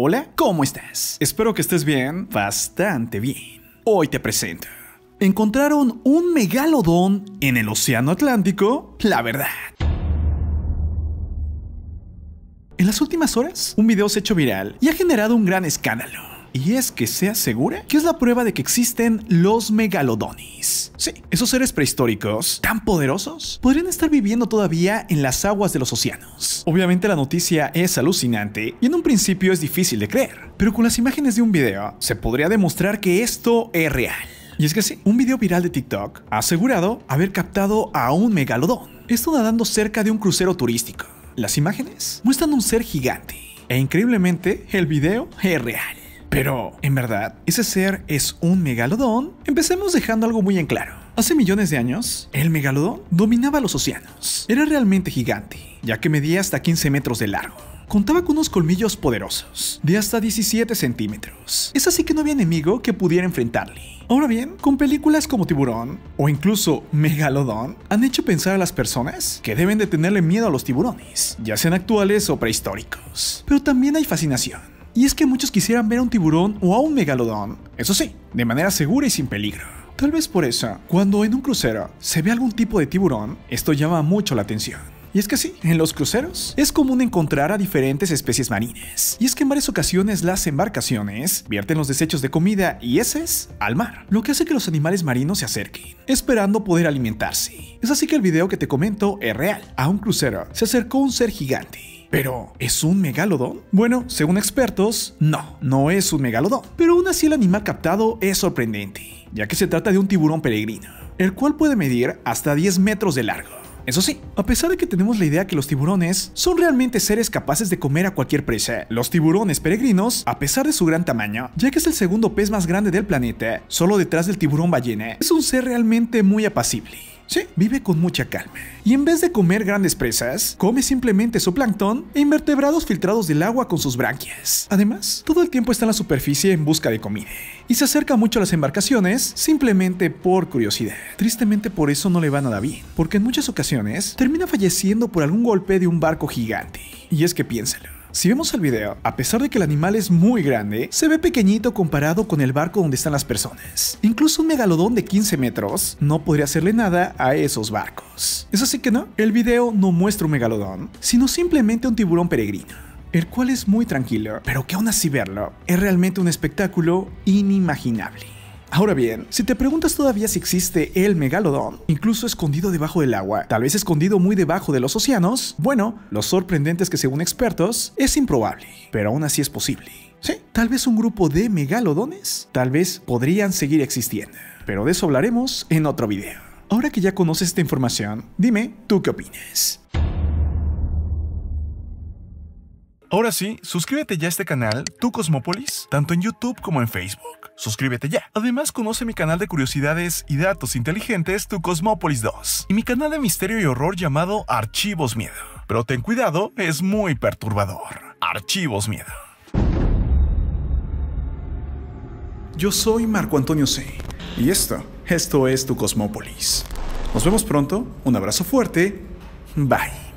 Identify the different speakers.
Speaker 1: Hola, ¿cómo estás? Espero que estés bien, bastante bien. Hoy te presento. Encontraron un megalodón en el Océano Atlántico, la verdad. En las últimas horas, un video se ha hecho viral y ha generado un gran escándalo. Y es que se asegura que es la prueba de que existen los megalodones esos seres prehistóricos tan poderosos podrían estar viviendo todavía en las aguas de los océanos. Obviamente la noticia es alucinante y en un principio es difícil de creer, pero con las imágenes de un video se podría demostrar que esto es real. Y es que sí, un video viral de TikTok ha asegurado haber captado a un megalodón. Esto nadando cerca de un crucero turístico. Las imágenes muestran un ser gigante e increíblemente el video es real. Pero, ¿en verdad ese ser es un megalodón? Empecemos dejando algo muy en claro. Hace millones de años, el megalodón dominaba los océanos. Era realmente gigante, ya que medía hasta 15 metros de largo contaba con unos colmillos poderosos, de hasta 17 centímetros. Es así que no había enemigo que pudiera enfrentarle. Ahora bien, con películas como Tiburón o incluso Megalodón, han hecho pensar a las personas que deben de tenerle miedo a los tiburones, ya sean actuales o prehistóricos. Pero también hay fascinación y es que muchos quisieran ver a un tiburón o a un megalodón, eso sí, de manera segura y sin peligro. Tal vez por eso, cuando en un crucero se ve algún tipo de tiburón, esto llama mucho la atención. Y es que sí, en los cruceros es común encontrar a diferentes especies marinas. Y es que en varias ocasiones las embarcaciones vierten los desechos de comida y heces al mar, lo que hace que los animales marinos se acerquen, esperando poder alimentarse. Es así que el video que te comento es real. A un crucero se acercó un ser gigante ¿Pero es un megalodón? Bueno, según expertos, no, no es un megalodón, pero aún así el animal captado es sorprendente, ya que se trata de un tiburón peregrino, el cual puede medir hasta 10 metros de largo. Eso sí, a pesar de que tenemos la idea que los tiburones son realmente seres capaces de comer a cualquier presa, los tiburones peregrinos, a pesar de su gran tamaño, ya que es el segundo pez más grande del planeta, solo detrás del tiburón ballena, es un ser realmente muy apacible Sí, vive con mucha calma. Y en vez de comer grandes presas, come simplemente zooplancton e invertebrados filtrados del agua con sus branquias. Además, todo el tiempo está en la superficie en busca de comida. Y se acerca mucho a las embarcaciones simplemente por curiosidad. Tristemente por eso no le va nada bien, porque en muchas ocasiones termina falleciendo por algún golpe de un barco gigante. Y es que piénselo. Si vemos el video, a pesar de que el animal es muy grande, se ve pequeñito comparado con el barco donde están las personas. Incluso un megalodón de 15 metros no podría hacerle nada a esos barcos. Es así que no, el video no muestra un megalodón, sino simplemente un tiburón peregrino el cual es muy tranquilo, pero que aún así verlo es realmente un espectáculo inimaginable. Ahora bien, si te preguntas todavía si existe el megalodón, incluso escondido debajo del agua, tal vez escondido muy debajo de los océanos, bueno, lo sorprendente es que según expertos es improbable, pero aún así es posible. Sí, tal vez un grupo de megalodones, tal vez podrían seguir existiendo, pero de eso hablaremos en otro video. Ahora que ya conoces esta información, dime, ¿tú qué opinas? Ahora sí, suscríbete ya a este canal, Tu Cosmópolis, tanto en YouTube como en Facebook. Suscríbete ya. Además, conoce mi canal de curiosidades y datos inteligentes Tu Cosmópolis 2 y mi canal de misterio y horror llamado Archivos Miedo. Pero ten cuidado, es muy perturbador. Archivos Miedo. Yo soy Marco Antonio C. Y esto, esto es Tu Cosmópolis. Nos vemos pronto, un abrazo fuerte, bye.